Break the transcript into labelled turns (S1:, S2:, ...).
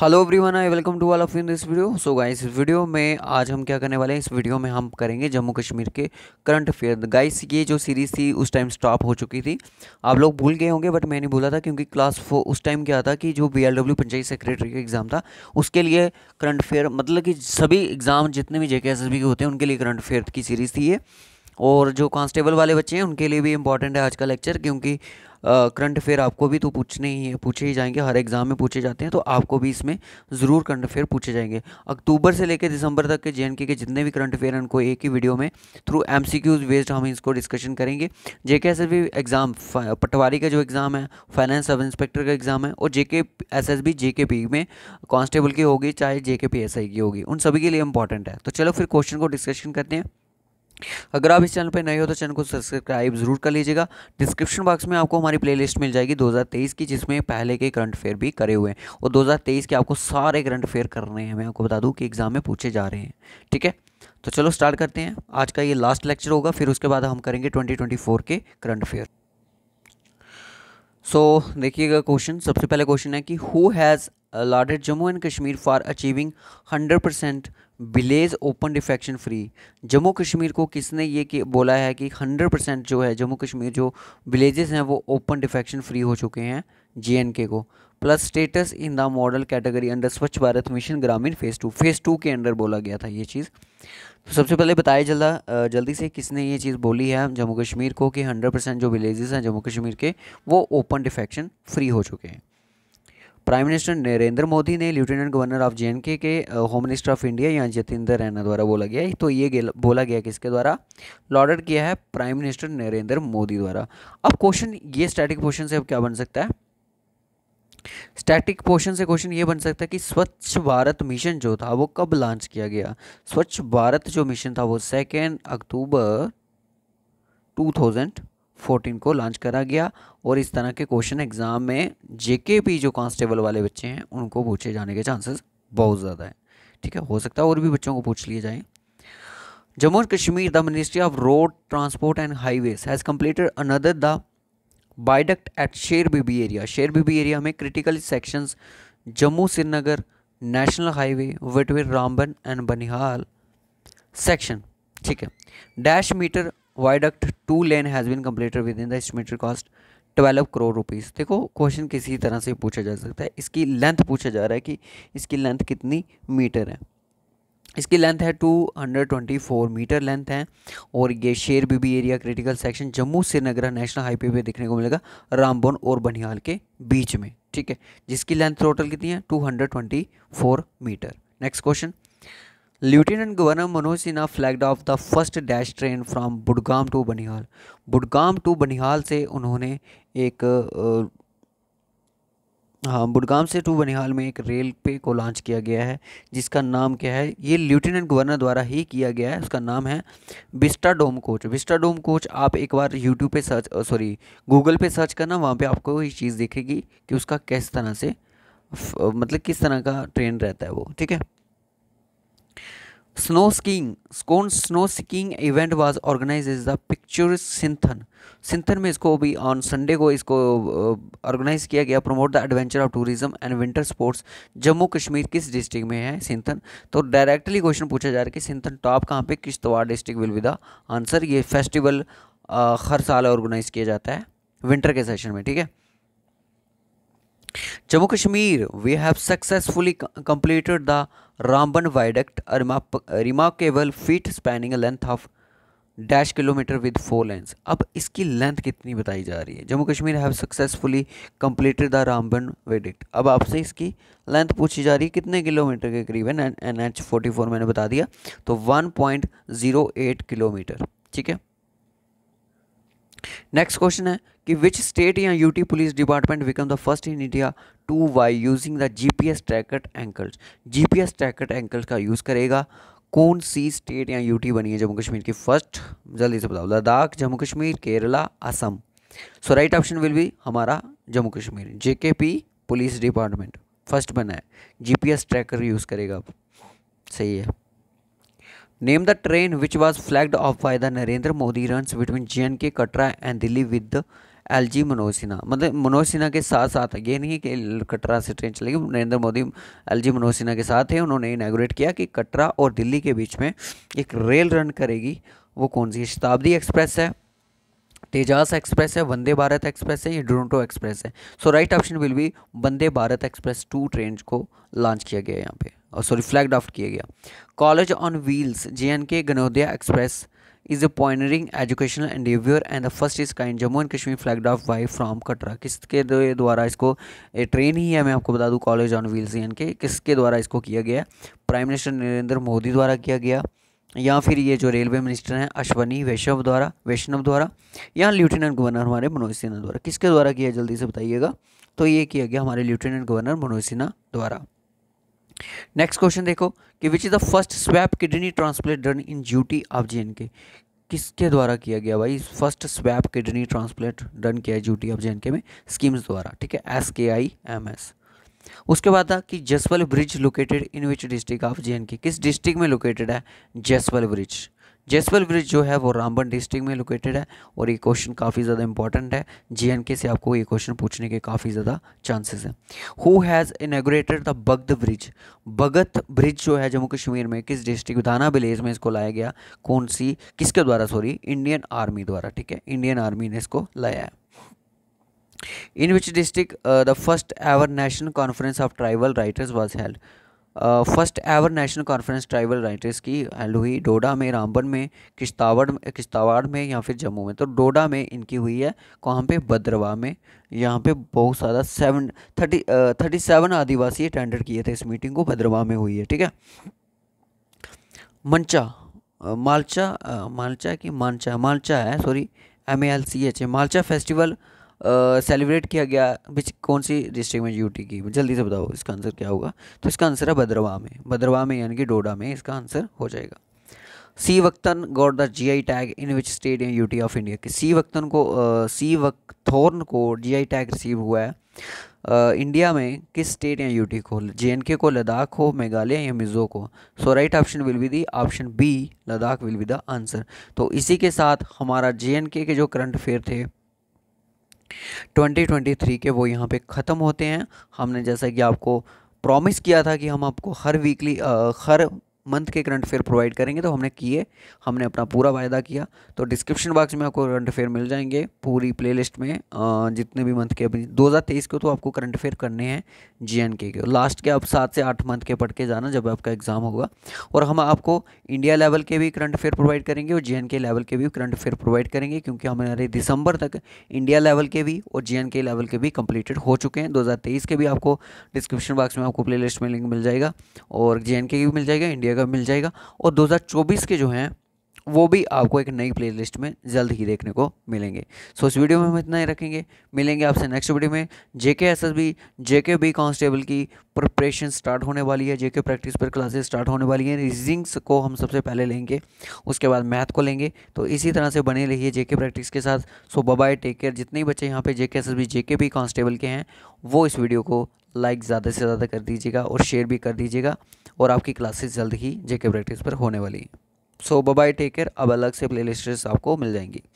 S1: hello everyone I welcome to all of in this video so guys video में आज हम क्या करने वाले हैं इस वीडियो में हम करेंगे जम्मू कश्मीर के करंट अफेयर गाइस ये जो सीरीज़ थी उस टाइम स्टॉप हो चुकी थी आप लोग भूल गए होंगे बट मैंने भूला था क्योंकि क्लास फोर उस टाइम क्या था कि जो बी पंचायत सेक्रेटरी का एग्ज़ाम था उसके लिए करंट अफेयर मतलब कि सभी एग्ज़ाम जितने भी जे के होते हैं उनके लिए करंट अफेयर की सीरीज़ थी ये और जो कांस्टेबल वाले बच्चे हैं उनके लिए भी इंपॉर्टेंट है आज का लेक्चर क्योंकि करंट अफेयर आपको भी तो पूछने ही है पूछे ही जाएंगे हर एग्ज़ाम में पूछे जाते हैं तो आपको भी इसमें ज़रूर करंट अफेयर पूछे जाएंगे अक्टूबर से लेकर दिसंबर तक के जे के जितने भी करंट अफेयर हैं उनको एक ही वीडियो में through M C Qs based हम इसको डिस्कशन करेंगे जे के एस एग्ज़ाम पटवारी का जो एग्ज़ाम है फाइनेंस सब इंस्पेक्टर का एग्ज़ाम है और जे के एस एस बी जे के पी में कांस्टेबल की होगी चाहे जे पी एस आई की होगी उन सभी के लिए इंपॉर्टेंट है तो चलो फिर क्वेश्चन को डिस्कशन करते हैं अगर आप इस चैनल पर नए हो तो चैनल को सब्सक्राइब जरूर कर लीजिएगा डिस्क्रिप्शन बॉक्स में आपको हमारी प्लेलिस्ट मिल जाएगी 2023 की जिसमें पहले के करंट अफेयर भी करे हुए हैं और 2023 के आपको सारे करंट अफेयर कर रहे हैं मैं आपको बता दूं कि एग्ज़ाम में पूछे जा रहे हैं ठीक है तो चलो स्टार्ट करते हैं आज का ये लास्ट लेक्चर होगा फिर उसके बाद हम करेंगे ट्वेंटी के करंट अफेयर सो so, देखिएगा क्वेश्चन सबसे पहले क्वेश्चन है कि who has lauded Jammu and Kashmir for achieving hundred percent village open defecation free Jammu Kashmir को किसने ये कि बोला है कि 100 परसेंट जो है जम्मू कश्मीर जो विलेजेस हैं वो ओपन डिफेक्शन फ्री हो चुके हैं जे को plus status in the model category under Swachh Bharat mission Grameen phase two phase two के अंडर बोला गया था ये चीज़ तो सबसे पहले बताया जल्दा जल्दी से किसने ये चीज़ बोली है जम्मू कश्मीर को कि 100 परसेंट जो विलेजेस हैं जम्मू कश्मीर के वो ओपन डिफेक्शन फ्री हो चुके हैं प्राइम मिनिस्टर नरेंद्र मोदी ने लेफ्टिनेंट गवर्नर ऑफ जे के होम मिनिस्टर ऑफ इंडिया यहाँ जितेंद्र रैना द्वारा बोला गया तो ये बोला गया किसके द्वारा लॉडर किया है प्राइम मिनिस्टर नरेंद्र मोदी द्वारा अब क्वेश्चन ये स्टैटिक पोर्शन से अब क्या बन सकता है स्टैटिक पोर्शन से क्वेश्चन ये बन सकता है कि स्वच्छ भारत मिशन जो था वो कब लॉन्च किया गया स्वच्छ भारत जो मिशन था वो सेकेंड अक्टूबर थाउजेंड फोर्टीन को लॉन्च करा गया और इस तरह के क्वेश्चन एग्ज़ाम में जेके भी जो कांस्टेबल वाले बच्चे हैं उनको पूछे जाने के चांसेस बहुत ज़्यादा है ठीक है हो सकता है और भी बच्चों को पूछ लिए जाएँ Jammu and Kashmir the ministry of road transport and highways has completed another the viaduct at Sher Bibi area Sher Bibi area में critical sections Jammu Srinagar national highway वेटवे रामबन एंड बनिहाल सेक्शन ठीक है dash metre viaduct two lane has been completed within the estimated cost twelve crore rupees देखो question किसी तरह से पूछा जा सकता है इसकी लेंथ पूछा जा रहा है कि इसकी लेंथ कितनी मीटर है इसकी लेंथ है 224 मीटर लेंथ है और ये Sher Bibi area critical section Jammu Srinagar national highway पे देखने को मिलेगा रामबन और बनिहाल के बीच में ठीक है जिसकी लेंथ टोटल कितनी है 224 metre next question lieutenant governor Manoj Sinha flagged off the first dash train from Budgam to Banihal Budgam to Banihal से उन्होंने एक हाँ बुडगाम से टू बनिहाल में एक रेल पे को लॉन्च किया गया है जिसका नाम क्या है ये लेफ्टिनेंट गवर्नर द्वारा ही किया गया है उसका नाम है vistadome coach vistadome coach आप एक बार यूट्यूब पे सर्च सॉरी गूगल पे सर्च करना वहाँ पे आपको ये चीज़ देखेगी कि उसका किस तरह से मतलब किस तरह का ट्रेन रहता है वो ठीक है स्कीइंग स्कोन snow skiing event was organise is the picturesque Sinthan Sinthan में इसको भी ऑन संडे को इसको ऑर्गेनाइज uh, किया गया promote the adventure of tourism and winter sports Jammu Kashmir किस डिस्ट्रिक्ट में है सिंथन तो डायरेक्टली क्वेश्चन पूछा जा रहा है कि सिंथन टॉप कहाँ पे Kishtwar district will be the answer ये फेस्टिवल uh, हर साल ऑर्गेनाइज किया जाता है विंटर के सेशन में ठीक है Jammu Kashmir we have successfully completed the Ramban viaduct remarkable feat spanning length of dash kilometre with four lanes अब इसकी लेंथ कितनी बताई जा रही है Jammu Kashmir have successfully completed the Ramban viaduct अब आपसे इसकी लेंथ पूछी जा रही है कितने किलोमीटर के करीब है एन एच फोर्टी फोर मैंने बता दिया तो one point zero eight kilometre ठीक है नेक्स्ट क्वेश्चन है कि विच स्टेट या UT police department become the first in India to वाई using the GPS tracker anklets GPS tracker anklets का यूज़ करेगा कौन सी स्टेट या यूटी बनी है जम्मू कश्मीर की फर्स्ट जल्दी से बताओ Ladakh Jammu Kashmir Kerala Assam so right option will be हमारा Jammu Kashmir P police department first बना है जीपीएस ट्रैकर यूज़ करेगा सही है name the train which was flagged off by the Narendra Modi run between J and K Katra and Delhi with the L G Manoj Sinha मतलब मनोज सिन्हा के साथ साथ ये नहीं कि कटरा से ट्रेन चलेगी नरेंद्र मोदी एल जी मनोज सिन्हा के साथ है उन्होंने इनाग्रेट किया कि कटरा और दिल्ली के बीच में एक रेल रन करेगी वो कौन सी शताब्दी एक्सप्रेस है तेजास एक्सप्रेस है वंदे भारत एक्सप्रेस है या डोरंटो एक्सप्रेस है so right option will be Vande Bharat express two train को लॉन्च किया गया यहाँ पे और सॉरी फ्लैग ड्राफ्ट किया गया college on wheels J N K गनोदिया express is a pioneering educational endeavor and the first is kind Jammu and Kashmir flag off by from Katra किसके द्वारा इसको ट्रेन ही है मैं आपको बता दूँ कॉलेज ऑन व्हील्स यानी के किसके द्वारा इसको किया गया प्राइम मिनिस्टर नरेंद्र मोदी द्वारा किया गया या फिर ये जो रेलवे मिनिस्टर हैं अश्वनी वैष्णव द्वारा वैष्णव द्वारा या लेफ्टिनेंट गवर्नर हमारे मनोज सिन्हा द्वारा किसके द्वारा किया जल्दी से बताइएगा तो ये किया गया हमारे लेफ्टिनेंट गवर्नर मनोज सिन्हा द्वारा नेक्स्ट क्वेश्चन देखो कि which is the first swap kidney transplant done in UT of J K किसके द्वारा किया गया भाई first swap kidney transplant done किया है ड्यूटी ऑफ जे के में स्कीम्स द्वारा ठीक है एस के आई एम एस उसके बाद था कि Jaswal bridge located in which district of J K किस डिस्ट्रिक्ट में लोकेटेड है जसवल ब्रिज जैसवल ब्रिज जो है वो रामबन डिस्ट्रिक्ट में लोकेटेड है और ये क्वेश्चन काफ़ी ज़्यादा इंपॉर्टेंट है जीएनके से आपको ये क्वेश्चन पूछने के काफ़ी ज़्यादा चांसेस हैं who has inaugurated the Bagad bridge Bagat bridge जो है जम्मू कश्मीर में किस डिस्ट्रिक्ट दाना विलेज में इसको लाया गया कौन सी किसके द्वारा सॉरी इंडियन आर्मी द्वारा ठीक है इंडियन आर्मी ने इसको लाया है in which district the first ever national conference of tribal writers was held first ever national conference tribal writers की हुई डोडा में रामबन में किश्तावड़ किश्तावाड़ में या फिर जम्मू में तो डोडा में इनकी हुई है कहाँ पे भद्रवाह में यहाँ पे बहुत सारा सेवन थर्टी थर्टी सेवन आदिवासी अटेंडेड किए थे इस मीटिंग को भद्रवाह में हुई है ठीक है मंचा मालचा मालचा की मानचा मालचा है sorry M A L C H Malcha festival celebrate किया गया बिच कौन सी डिस्ट्रिक्ट में यूटी की जल्दी से बताओ इसका आंसर क्या होगा तो इसका आंसर है भद्रवाह में भद्रवाह में यानी कि डोडा में इसका आंसर हो जाएगा सी वक्तन got the G I tag in which state in UT of India की सी वक्तन को सी वक्थोर्न को जी आई टैग रिसीव हुआ है इंडिया में किस स्टेट या यूटी को जे को लद्दाख हो मेघालय या मिज़ो को so right option will be the option B Ladakh will be the answer तो इसी के साथ हमारा जे के जो करंट अफेयर थे 2023 के वो यहाँ पे ख़त्म होते हैं हमने जैसा कि आपको प्रॉमिस किया था कि हम आपको हर वीकली हर मंथ के करंट अफेयर प्रोवाइड करेंगे तो हमने किए हमने अपना पूरा वायदा किया तो डिस्क्रिप्शन बॉक्स में आपको करंट अफेयर मिल जाएंगे पूरी प्लेलिस्ट में जितने भी मंथ के अभी 2023 को तो आपको करंट अफेयर करने हैं जीएनके के लास्ट के आप सात से आठ मंथ के पढ़ के जाना जब आपका एग्ज़ाम होगा और हम आपको इंडिया लेवल के भी करंट अफेयर प्रोवाइड करेंगे और जे लेवल के भी करंट अफेयर प्रोवाइड करेंगे क्योंकि हमारे दिसंबर तक इंडिया लेवल के भी और जे लेवल के भी कंप्लीटेड हो चुके हैं 2023 के भी आपको डिस्क्रिप्शन बॉक्स में आपको प्लेलिस्ट में लिंक मिल जाएगा और जे के भी मिल जाएगा इंडिया जगह मिल जाएगा और 2024 के जो हैं वो भी आपको एक नई प्लेलिस्ट में जल्द ही देखने को मिलेंगे सो इस वीडियो में हम इतना ही रखेंगे मिलेंगे आपसे नेक्स्ट वीडियो में JK SSB JK B constable की प्रिपरेशन स्टार्ट होने वाली है जेके प्रैक्टिस पर क्लासेस स्टार्ट होने वाली हैं रीजनिंग्स को हम सबसे पहले लेंगे उसके बाद मैथ को लेंगे तो इसी तरह से बने रहिए जेके प्रैक्टिस के साथ सो बाय टेक केयर जितने बच्चे यहाँ पे JK S JK B constable के हैं वो इस वीडियो को लाइक ज़्यादा से ज़्यादा कर दीजिएगा और शेयर भी कर दीजिएगा और आपकी क्लासेस जल्द ही जेके प्रैक्टिस पर होने वाली हैं सो बाय टेक केयर अब अलग से प्लेलिस्ट आपको मिल जाएंगी